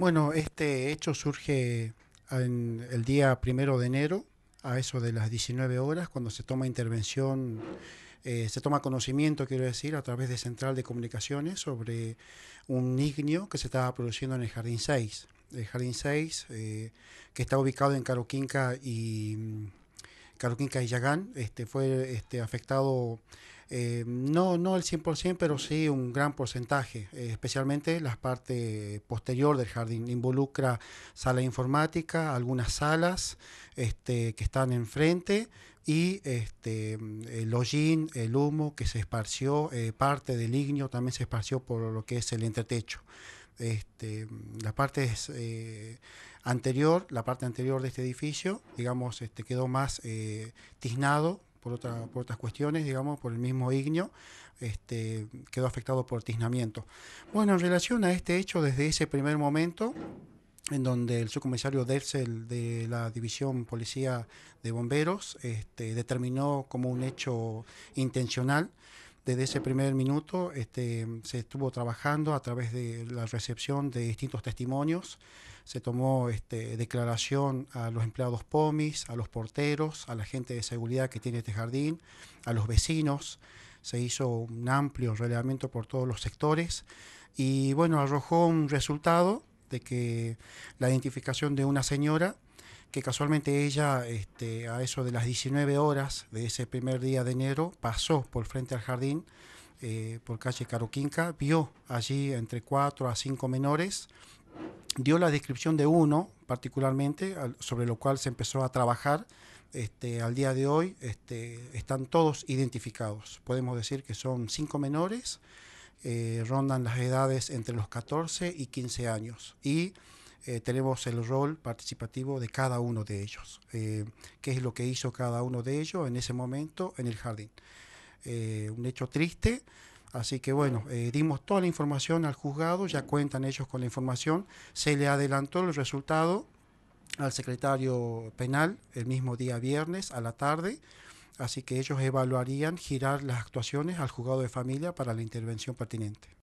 Bueno, este hecho surge en el día primero de enero, a eso de las 19 horas, cuando se toma intervención, eh, se toma conocimiento, quiero decir, a través de Central de Comunicaciones sobre un ignio que se estaba produciendo en el Jardín 6. El Jardín 6, eh, que está ubicado en Caroquinca y Caroquín Caillagán, este, fue este, afectado, eh, no, no el 100%, pero sí un gran porcentaje, eh, especialmente la parte posterior del jardín. Involucra sala informática, algunas salas este, que están enfrente y este, el hollín, el humo que se esparció, eh, parte del ignio también se esparció por lo que es el entretecho este, la parte eh, anterior, la parte anterior de este edificio, digamos, este, quedó más eh, tiznado por, otra, por otras cuestiones, digamos, por el mismo ignio, este, quedó afectado por tiznamiento. Bueno, en relación a este hecho, desde ese primer momento, en donde el subcomisario Dersel de la División Policía de Bomberos este, determinó como un hecho intencional, desde ese primer minuto este, se estuvo trabajando a través de la recepción de distintos testimonios. Se tomó este, declaración a los empleados POMIS, a los porteros, a la gente de seguridad que tiene este jardín, a los vecinos. Se hizo un amplio relevamiento por todos los sectores y bueno, arrojó un resultado de que la identificación de una señora que casualmente ella este, a eso de las 19 horas de ese primer día de enero pasó por frente al jardín, eh, por calle Caroquinca, vio allí entre cuatro a cinco menores, dio la descripción de uno particularmente, sobre lo cual se empezó a trabajar. Este, al día de hoy este, están todos identificados. Podemos decir que son cinco menores, eh, rondan las edades entre los 14 y 15 años. Y eh, tenemos el rol participativo de cada uno de ellos, eh, qué es lo que hizo cada uno de ellos en ese momento en el jardín. Eh, un hecho triste, así que bueno, dimos toda la información al juzgado, ya cuentan ellos con la información, se le adelantó el resultado al secretario penal el mismo día viernes a la tarde, así que ellos evaluarían girar las actuaciones al juzgado de familia para la intervención pertinente.